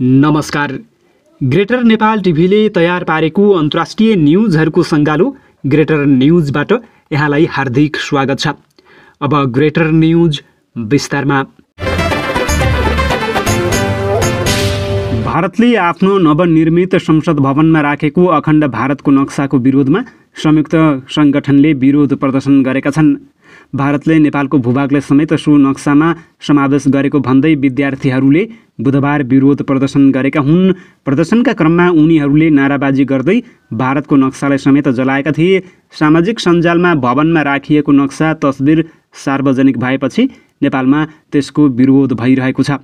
नमस्कार ग्रेटर नेपाल टिभीले तयार पारेको अन्तर्राष्ट्रिय न्युजहरूको सङ्गालो ग्रेटर न्युजबाट यहाँलाई हार्दिक स्वागत छ अब ग्रेटर न्युज विस्तारमा भारतले आफ्नो नवनिर्मित संसद भवनमा राखेको अखण्ड भारतको नक्साको विरोधमा संयुक्त सङ्गठनले विरोध प्रदर्शन गरेका छन् भारतले नेपालको भूभागलाई समेत नक्सामा समावेश गरेको भन्दै विद्यार्थीहरूले बुधबार विरोध प्रदर्शन गरेका हुन् प्रदर्शनका क्रममा उनीहरूले नाराबाजी गर्दै भारतको नक्सालाई समेत जलाएका थिए सामाजिक सञ्जालमा भवनमा राखिएको नक्सा तस्बिर सार्वजनिक भएपछि नेपालमा त्यसको विरोध भइरहेको छ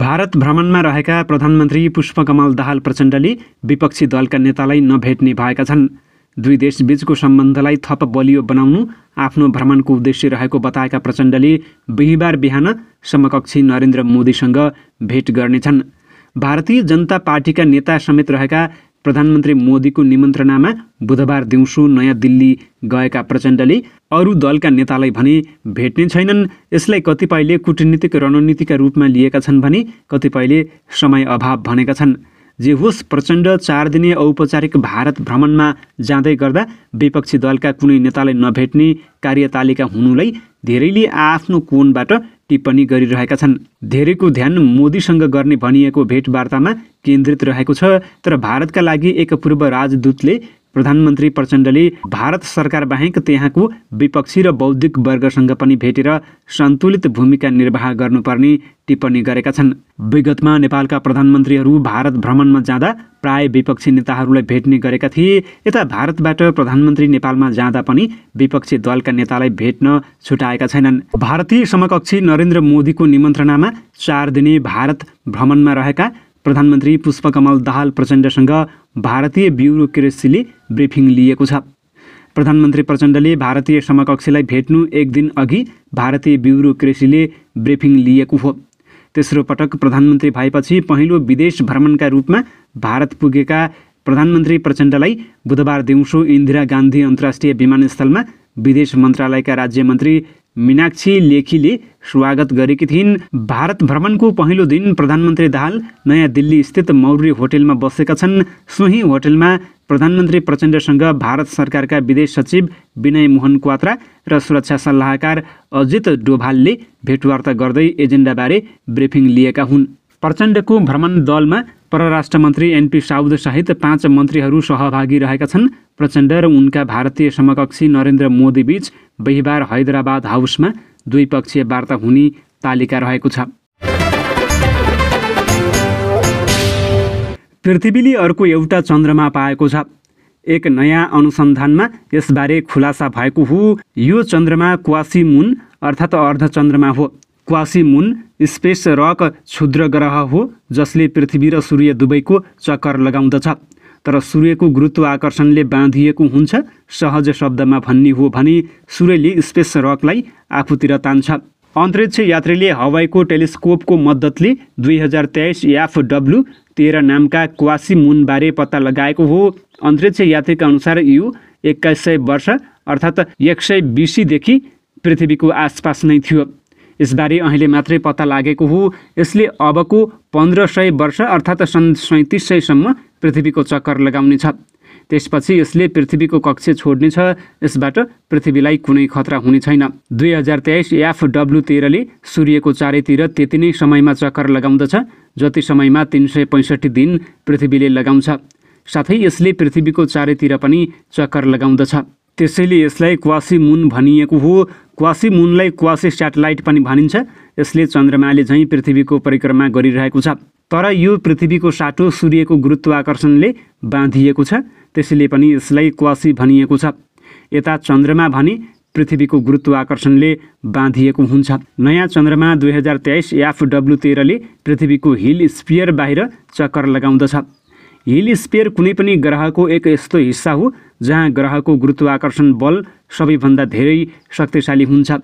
भारत भ्रमणमा रहेका प्रधानमन्त्री पुष्पकमल दाहाल प्रचण्डले विपक्षी दलका नेतालाई नभेट्ने भएका छन् दुई देशबीचको सम्बन्धलाई थप बलियो बनाउनु आफ्नो भ्रमणको उद्देश्य रहेको बताएका प्रचण्डले बिहिबार बिहान समकक्षी नरेन्द्र मोदीसँग भेट गर्नेछन् भारतीय जनता पार्टीका नेता समेत रहेका प्रधानमन्त्री मोदीको निमन्त्रणामा बुधबार दिउँसो नयाँ दिल्ली गएका प्रचण्डले अरू दलका नेतालाई भने भेट्ने छैनन् यसलाई कतिपयले कुटनीतिक रणनीतिका रूपमा लिएका छन् भने कतिपयले समय अभाव भनेका छन् जे होस् प्रचण्ड चार दिने औपचारिक भारत भ्रमणमा जाँदै गर्दा विपक्षी दलका कुनै नेतालाई नभेट्ने कार्यतालिका हुनुलाई धेरैले आफ्नो कोणबाट टिप्पणी गरिरहेका छन् धेरैको ध्यान मोदीसँग गर्ने भनिएको भेटवार्तामा केन्द्रित रहेको छ तर भारतका लागि एक पूर्व राजदूतले प्रधानमन्त्री प्रचण्डले भारत सरकार बाहेक त्यहाँको विपक्षी र बौद्धिक वर्गसँग पनि भेटेर सन्तुलित भूमिका निर्वाह गर्नुपर्ने टिप्पणी गरेका छन् विगतमा नेपालका प्रधानमन्त्रीहरू भारत भ्रमणमा जाँदा प्राय विपक्षी नेताहरूलाई भेट्ने गरेका थिए यता भारतबाट प्रधानमन्त्री नेपालमा जाँदा पनि विपक्षी दलका नेतालाई भेट्न छुटाएका छैनन् भारतीय समकक्षी नरेन्द्र मोदीको निमन्त्रणामा चार दिने भारत भ्रमणमा रहेका प्रधानमन्त्री पुष्पकमल दाहाल प्रचण्डसँग भारतीय ब्युरोक्रेसीले ब्रिफिङ लिएको छ प्रधानमन्त्री प्रचण्डले भारतीय समकक्षीलाई भेट्नु एक दिन अघि भारतीय ब्युरोक्रेसीले ब्रिफिङ लिएको हो तेस्रो पटक प्रधानमन्त्री भएपछि पहिलो विदेश भ्रमणका रूपमा भारत पुगेका प्रधानमन्त्री प्रचण्डलाई बुधबार दिउँसो इन्दिरा गान्धी अन्तर्राष्ट्रिय विमानस्थलमा विदेश मन्त्रालयका राज्यमन्त्री मिनाक्षी लेखीले स्वागत गरेकी थिइन् भारत भ्रमणको पहिलो दिन प्रधानमन्त्री दाहाल नयाँ दिल्ली स्थित मौर्य होटेलमा बसेका छन् सोही होटेलमा प्रधानमन्त्री प्रचण्डसँग भारत सरकारका विदेश सचिव विनय मोहन क्वात्रा र सुरक्षा सल्लाहकार अजित डोभालले भेटवार्ता गर्दै एजेन्डाबारे ब्रिफिङ लिएका हुन् प्रचण्डको भ्रमण दलमा परराष्ट्र मन्त्री एनपी साउद सहित पाँच मन्त्रीहरू सहभागी रहेका छन् प्रचण्ड र उनका भारतीय समकक्षी नरेन्द्र मोदी बीच बिहिबार हैदराबाद हाउसमा द्विपक्षीय वार्ता हुने तालिका रहेको छ पृथ्वीले अर्को एउटा चन्द्रमा पाएको छ एक नयाँ अनुसन्धानमा यसबारे खुलासा भएको हो यो चन्द्रमा क्वासी मुन अर्थात् अर्धचन्द्रमा हो क्वासी मुन स्पेस रक क्षुद्र ग्रह हो जसले पृथ्वी र सूर्य दुवैको चक्कर लगाउँदछ तर सूर्यको गुरुत्व आकर्षणले बाँधिएको हुन्छ सहज शब्दमा भन्ने हो भने सूर्यले स्पेस रकलाई आफूतिर तान्छ अन्तरिक्ष यात्रीले हवाईको टेलिस्कोपको मद्दतले दुई हजार तेइस एफडब्लु तेह्र नामका क्वासी मुनबारे पत्ता लगाएको हो अन्तरिक्ष यात्रीका अनुसार यो एक्काइस सय वर्ष अर्थात् एक सय बिसीदेखि पृथ्वीको आसपास नै थियो यसबारे अहिले मात्रै पत्ता लागेको हो यसले अबको पन्ध्र सय वर्ष अर्थात् सन् सैँतिस सयसम्म पृथ्वीको चक्कर लगाउनेछ त्यसपछि यसले पृथ्वीको कक्ष छोड्नेछ यसबाट पृथ्वीलाई कुनै खतरा हुने छैन दुई हजार तेइस एफ डब्लु तेह्रले सूर्यको चारैतिर त्यति नै समयमा चक्कर लगाउँदछ जति समयमा तिन सय पैँसठी दिन पृथ्वीले लगाउँछ साथै यसले पृथ्वीको चारैतिर पनि चक्कर लगाउँदछ त्यसैले यसलाई क्वासी मुन भनिएको हो क्वासी मुनलाई क्वासी सेटेलाइट पनि भनिन्छ यसले चन्द्रमाले झैँ पृथ्वीको परिक्रमा गरिरहेको छ तर यो पृथ्वीको साटो सूर्यको गुरुत्वाकर्षणले बाँधिएको छ त्यसैले पनि यसलाई क्वासी भनिएको छ यता चन्द्रमा भने पृथ्वीको गुरुत्वाकर्षणले बाँधिएको हुन्छ नयाँ चन्द्रमा दुई हजार तेइस एफडब्लु तेह्रले पृथ्वीको हिल स्पियर बाहिर चक्कर लगाउँदछ हिल स्पियर कुनै पनि ग्रहको एक यस्तो हिस्सा हो जहाँ ग्रहको गुरुत्वाकर्षण बल सबैभन्दा धेरै शक्तिशाली हुन्छ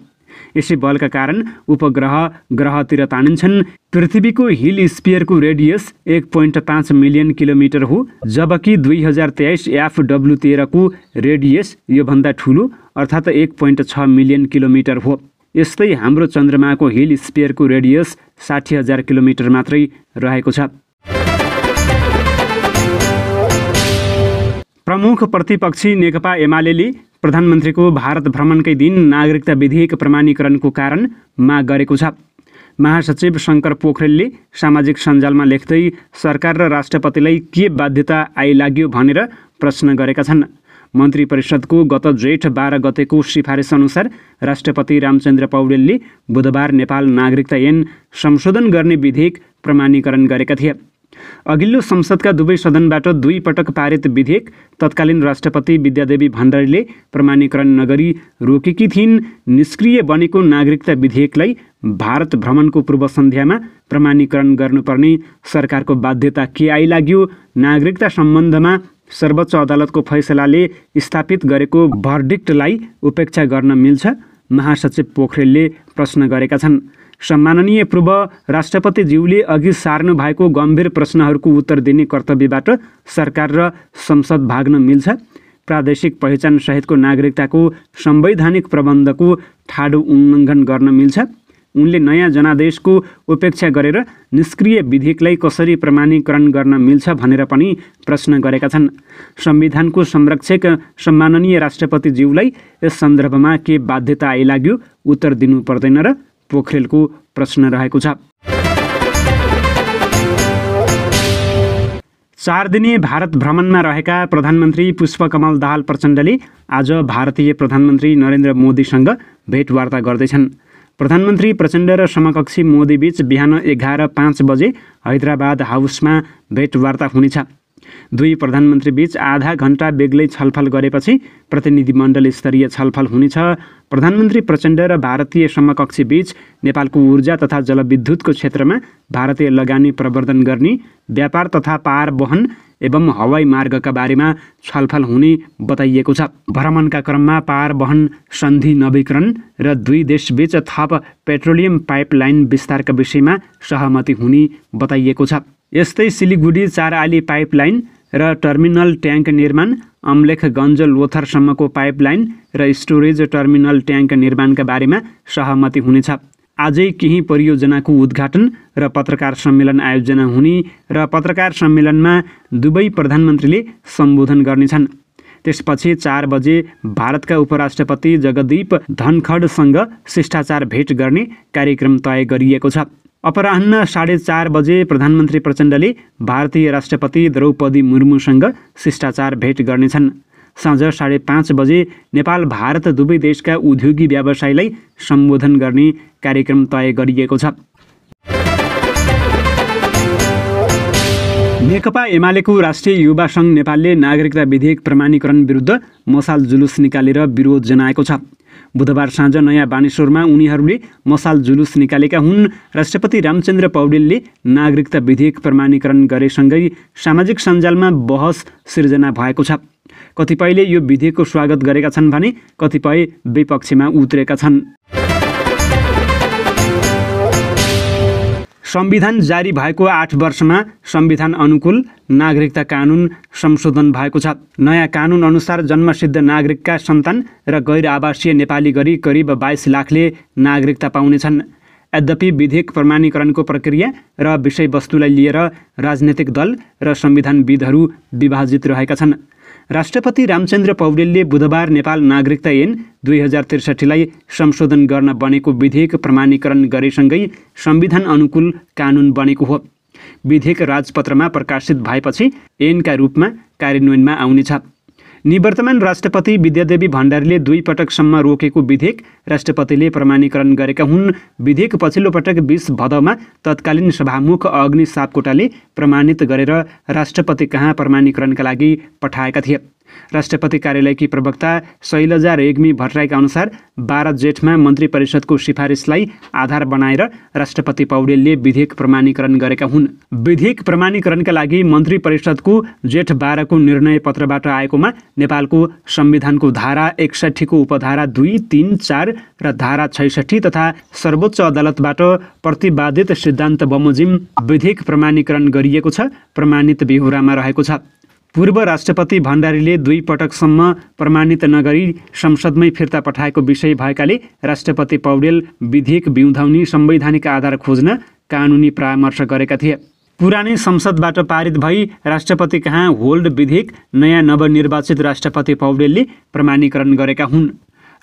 यसै बलका कारण उपग्रह ग्रहतिर तानिन्छन् पृथ्वीको हिल स्पियरको रेडियस एक पोइन्ट पाँच मिलियन किलोमिटर हो जबकि दुई हजार तेइस एफ डब्लु तेह्रको रेडियस योभन्दा ठुलो अर्थात् एक पोइन्ट छ मिलियन किलोमिटर हो यस्तै हाम्रो चन्द्रमाको हिल स्पियरको रेडियस साठी हजार किलोमिटर मात्रै रहेको छ प्रमुख प्रतिपक्षी नेकपा एमाले प्रधानमन्त्रीको भारत भ्रमणकै दिन नागरिकता विधेयक प्रमाणीकरणको कारण माग गरेको छ महासचिव शङ्कर पोखरेलले सामाजिक सञ्जालमा लेख्दै सरकार र राष्ट्रपतिलाई के बाध्यता आइलाग्यो भनेर प्रश्न गरेका छन् मन्त्री परिषदको गत जेठ बाह्र गतेको सिफारिस अनुसार राष्ट्रपति रामचन्द्र पौडेलले बुधबार नेपाल नागरिकता ऐन संशोधन गर्ने विधेयक प्रमाणीकरण गरेका थिए अघिल्लो संसदका दुवै सदनबाट दुई पटक पारित विधेयक तत्कालीन राष्ट्रपति विद्यादेवी भण्डारीले प्रमाणीकरण नगरी रोकेकी थिइन् निष्क्रिय बनेको नागरिकता विधेयकलाई भारत भ्रमणको पूर्व सन्ध्यामा प्रमाणीकरण गर्नुपर्ने सरकारको बाध्यता के आइलाग्यो नागरिकता सम्बन्धमा सर्वोच्च अदालतको फैसलाले स्थापित गरेको भर्डिक्टलाई उपेक्षा गर्न मिल्छ महासचिव पोखरेलले प्रश्न गरेका छन् सम्माननीय पूर्व राष्ट्रपतिज्यूले अघि सार्नु भएको गम्भीर प्रश्नहरूको उत्तर दिने कर्तव्यबाट सरकार र संसद भाग्न मिल्छ प्रादेशिक पहिचान सहितको नागरिकताको संवैधानिक प्रबन्धको ठाडो उल्लङ्घन गर्न मिल्छ उनले नयाँ जनादेशको उपेक्षा गरेर निष्क्रिय विधेयकलाई कसरी प्रमाणीकरण गर्न मिल्छ भनेर पनि प्रश्न गरेका छन् संविधानको संरक्षक सम्माननीय राष्ट्रपतिज्यूलाई यस सन्दर्भमा के बाध्यता आइलाग्यो उत्तर दिनु पर्दैन र पोखरेलको प्रश्न रहेको छ चार दिने भारत भ्रमणमा रहेका प्रधानमन्त्री पुष्पकमल दाहाल प्रचण्डले आज भारतीय प्रधानमन्त्री नरेन्द्र मोदीसँग भेटवार्ता गर्दैछन् प्रधानमन्त्री प्रचण्ड र समकक्षी मोदीबीच बिहान एघार पाँच बजे हैदराबाद हाउसमा भेटवार्ता हुनेछ दुई प्रधानमन्त्रीबीच आधा घन्टा बेग्लै छलफल गरेपछि प्रतिनिधिमण्डल स्तरीय छलफल हुनेछ प्रधानमन्त्री प्रचण्ड र भारतीय समकक्षीबीच नेपालको ऊर्जा तथा जलविद्युतको क्षेत्रमा भारतीय लगानी प्रवर्धन गर्ने व्यापार तथा पार वहन एवं हवाई मार्गका बारेमा छलफल हुने बताइएको छ भ्रमणका क्रममा पार वहन सन्धि नवीकरण र दुई देशबीच थप पेट्रोलियम पाइपलाइन विस्तारका विषयमा सहमति हुने बताइएको छ यस्तै सिलिगुडी चारआली पाइपलाइन र टर्मिनल ट्याङ्क निर्माण अम्लेखगञ्ज लोथरसम्मको पाइपलाइन र स्टोरेज टर्मिनल ट्याङ्क निर्माणका बारेमा सहमति हुनेछ आजै केही परियोजनाको उद्घाटन र पत्रकार सम्मेलन आयोजना हुने र पत्रकार सम्मेलनमा दुवै प्रधानमन्त्रीले सम्बोधन गर्नेछन् त्यसपछि चार बजे भारतका उपराष्ट्रपति जगदीप धनखडसँग शिष्टाचार भेट गर्ने कार्यक्रम तय गरिएको छ अपराह्न साढे चार बजे प्रधानमन्त्री प्रचण्डले भारतीय राष्ट्रपति द्रौपदी मुर्मूसँग शिष्टाचार भेट गर्नेछन् साँझ साढे पाँच बजे नेपाल भारत दुवै देशका उद्योगी व्यवसायीलाई सम्बोधन गर्ने कार्यक्रम तय गरिएको छ नेकपा एमालेको राष्ट्रिय युवा सङ्घ नेपालले नागरिकता विधेयक प्रमाणीकरण विरुद्ध मसाल जुलुस निकालेर विरोध जनाएको छ बुधबार साँझ नयाँ बानेश्वरमा उनीहरूले मसाल जुलुस निकालेका हुन् राष्ट्रपति रामचन्द्र पौडेलले नागरिकता विधेयक प्रमाणीकरण गरेसँगै सामाजिक सञ्जालमा बहस सिर्जना भएको छ कतिपयले यो विधेयकको स्वागत गरेका छन् भने कतिपय विपक्षमा उत्रेका छन् संविधान जारी भएको आठ वर्षमा संविधान अनुकूल नागरिकता कानुन संशोधन भएको छ नयाँ कानुन अनुसार जन्मसिद्ध नागरिकका सन्तान र गैर आवासीय नेपाली गरी करिब बाइस लाखले नागरिकता पाउनेछन् यद्यपि विधेयक प्रमाणीकरणको प्रक्रिया र विषयवस्तुलाई लिएर राजनैतिक दल र संविधानविदहरू विभाजित रहेका छन् राष्ट्रपति रामचन्द्र पौडेलले बुधबार नेपाल नागरिकता ऐन दुई हजार त्रिसठीलाई संशोधन गर्न बनेको विधेयक प्रमाणीकरण गरेसँगै संविधान अनुकूल कानुन बनेको हो विधेयक राजपत्रमा प्रकाशित भएपछि ऐनका रूपमा कार्यान्वयनमा आउनेछ निवर्तमान राष्ट्रपति विद्यादेवी भण्डारीले दुई पटकसम्म रोकेको विधेयक राष्ट्रपतिले प्रमाणीकरण गरेका हुन् विधेयक पछिल्लो पटक बिस भदौमा तत्कालीन सभामुख अग्नि सापकोटाले प्रमाणित गरेर राष्ट्रपति कहाँ प्रमाणीकरणका लागि पठाएका थिए राष्ट्रपति कार्यालयकी प्रवक्ता शैलजा रेग्मी भट्टराईका अनुसार बाह्र जेठमा मन्त्री परिषदको सिफारिसलाई आधार बनाएर राष्ट्रपति पौडेलले विधेयक प्रमाणीकरण गरेका हुन् विधेयक प्रमाणीकरणका लागि मन्त्री परिषदको जेठ बाह्रको निर्णय पत्रबाट आएकोमा नेपालको संविधानको धारा एकसठीको उपधारा दुई तिन चार र धारा छैसठी तथा सर्वोच्च अदालतबाट प्रतिवादित सिद्धान्त बमोजिम विधेयक प्रमाणीकरण गरिएको छ प्रमाणित बेहोरामा रहेको छ पूर्व राष्ट्रपति भण्डारीले दुई पटकसम्म प्रमाणित नगरी संसदमै फिर्ता पठाएको विषय भएकाले राष्ट्रपति पौडेल विधेयक बिउधाउने संवैधानिक आधार खोज्न कानुनी परामर्श गरेका थिए पुरानै संसदबाट पारित भई राष्ट्रपति कहाँ होल्ड विधेयक नयाँ नवनिर्वाचित राष्ट्रपति पौडेलले प्रमाणीकरण गरेका हुन्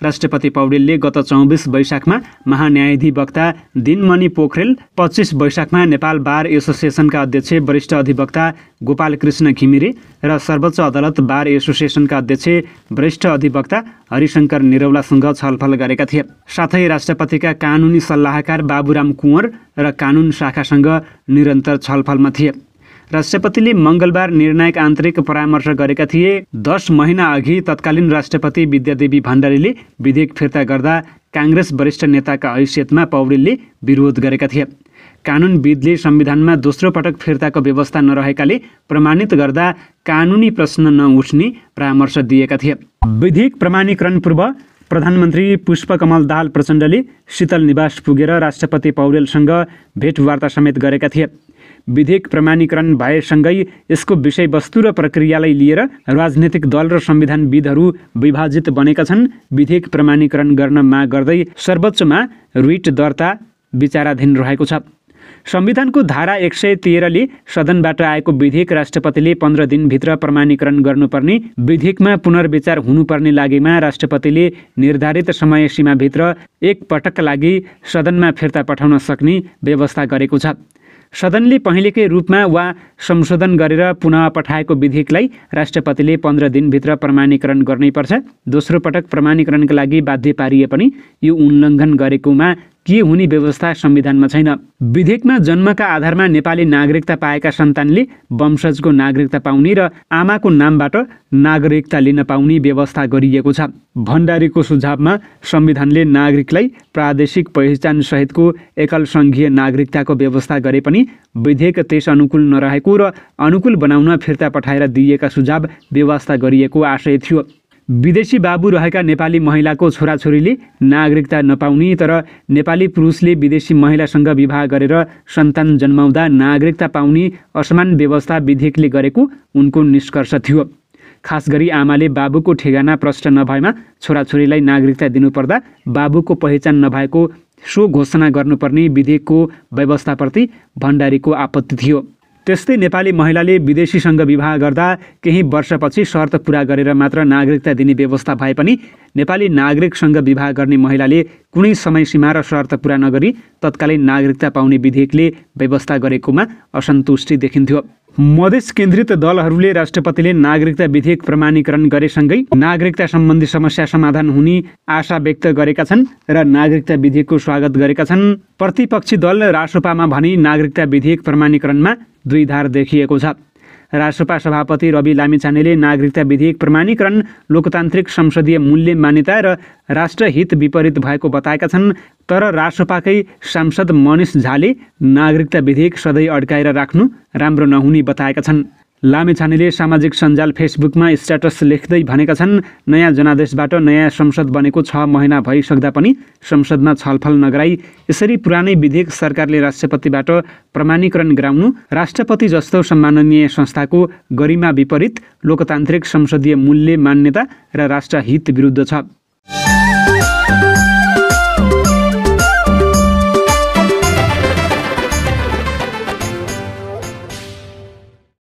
राष्ट्रपति पौडेलले गत चौबिस वैशाखमा महान्यायाधिवक्ता दिनमणि पोखरेल पच्चिस वैशाखमा नेपाल बार एसोसिएसनका अध्यक्ष वरिष्ठ अधिवक्ता गोपाल कृष्ण घिमिरे र सर्वोच्च अदालत बार एसोसिएसनका अध्यक्ष वरिष्ठ अधिवक्ता हरिशङ्कर निरौलासँग छलफल गरेका थिए साथै राष्ट्रपतिका कानुनी सल्लाहकार बाबुराम कुँवर र कानुन शाखासँग निरन्तर छलफलमा थिए राष्ट्रपतिले मङ्गलबार निर्णायक आन्तरिक परामर्श गरेका थिए दस महिना अघि तत्कालीन राष्ट्रपति विद्यादेवी भण्डारीले विधेयक फिर्ता गर्दा काङ्ग्रेस वरिष्ठ नेताका हैसियतमा पौडेलले विरोध गरेका थिए कानुनविदले संविधानमा दोस्रो पटक फिर्ताको व्यवस्था नरहेकाले प्रमाणित गर्दा कानुनी प्रश्न नउठ्ने परामर्श दिएका थिए विधेयक प्रमाणीकरण पूर्व प्रधानमन्त्री पुष्पकमल दाहाल प्रचण्डले शीतल निवास पुगेर राष्ट्रपति पौडेलसँग भेटवार्ता समेत गरेका थिए विधेयक प्रमाणीकरण भएसँगै यसको विषयवस्तु र प्रक्रियालाई लिएर राजनैतिक दल र संविधानविदहरू विभाजित बनेका छन् विधेयक प्रमाणीकरण गर्न माग गर्दै सर्वोच्चमा रिट दर्ता विचाराधीन रहेको छ संविधानको धारा एक सय तेह्रले सदनबाट आएको विधेयक राष्ट्रपतिले पन्ध्र दिनभित्र प्रमाणीकरण गर्नुपर्ने विधेयकमा पुनर्विचार हुनुपर्ने लागेमा राष्ट्रपतिले निर्धारित समय सीमाभित्र एक पटकका लागि सदनमा फिर्ता पठाउन सक्ने व्यवस्था गरेको छ सदनले पहिलेकै रूपमा वा संशोधन गरेर पुनः पठाएको विधेयकलाई राष्ट्रपतिले पन्ध्र दिनभित्र प्रमाणीकरण गर्नैपर्छ दोस्रो पटक प्रमाणीकरणका लागि बाध्य पारिए पनि यो उल्लङ्घन गरेकोमा के हुने व्यवस्था संविधानमा छैन विधेयकमा जन्मका आधारमा नेपाली नागरिकता पाएका सन्तानले वंशजको नागरिकता पाउने र आमाको नामबाट नागरिकता लिन पाउने व्यवस्था गरिएको छ भण्डारीको सुझावमा संविधानले नागरिकलाई प्रादेशिक पहिचान सहितको एकल सङ्घीय नागरिकताको व्यवस्था गरे पनि विधेयक त्यस अनुकूल नरहेको र अनुकूल बनाउन फिर्ता पठाएर दिइएका सुझाव व्यवस्था गरिएको आशय थियो विदेशी बाबु रहेका नेपाली महिलाको छोराछोरीले नागरिकता नपाउने तर नेपाली पुरुषले विदेशी महिलासँग विवाह गरेर सन्तान जन्माउँदा नागरिकता पाउने असमान व्यवस्था विधेयकले गरेको उनको निष्कर्ष थियो खास गरी आमाले बाबुको ठेगाना प्रष्ट नभएमा छोराछोरीलाई नागरिकता दिनुपर्दा बाबुको पहिचान नभएको सो घोषणा गर्नुपर्ने विधेयकको व्यवस्थाप्रति भण्डारीको आपत्ति थियो त्यस्तै नेपाली महिलाले विदेशीसँग विवाह गर्दा केही वर्षपछि शर्त पुरा गरेर मात्र नागरिकता दिने व्यवस्था भए पनि नेपाली नागरिकसँग विवाह गर्ने महिलाले कुनै समय सीमा र शर्त पुरा नगरी तत्कालीन नागरिकता पाउने विधेयकले व्यवस्था गरेकोमा असन्तुष्टि देखिन्थ्यो मधेस केन्द्रित दलहरूले राष्ट्रपतिले नागरिकता विधेयक प्रमाणीकरण गरेसँगै नागरिकता सम्बन्धी समस्या समाधान हुने आशा व्यक्त गरेका छन् र नागरिकता विधेयकको स्वागत गरेका छन् प्रतिपक्षी दल रासोपामा भने नागरिकता विधेयक प्रमाणीकरणमा दुई धार देखिएको छ राजसपा सभापति रवि लामिछानेले नागरिकता विधेयक प्रमाणीकरण लोकतान्त्रिक संसदीय मूल्य मान्यता र राष्ट्रहित विपरीत भएको बताएका छन् तर राजसपाकै सांसद मनिष झाले नागरिकता विधेयक सधैँ अड्काएर राख्नु राम्रो नहुने बताएका छन् लामेछानेले सामाजिक सञ्जाल फेसबुकमा स्ट्याटस लेख्दै भनेका छन् नयाँ जनादेशबाट नयाँ संसद बनेको छ महिना भइसक्दा पनि संसदमा छलफल नगराई यसरी पुरानै विधेयक सरकारले राष्ट्रपतिबाट प्रमाणीकरण गराउनु राष्ट्रपति जस्तो सम्माननीय संस्थाको गरिमा विपरीत लोकतान्त्रिक संसदीय मूल्य मान्यता र राष्ट्रहित विरुद्ध छ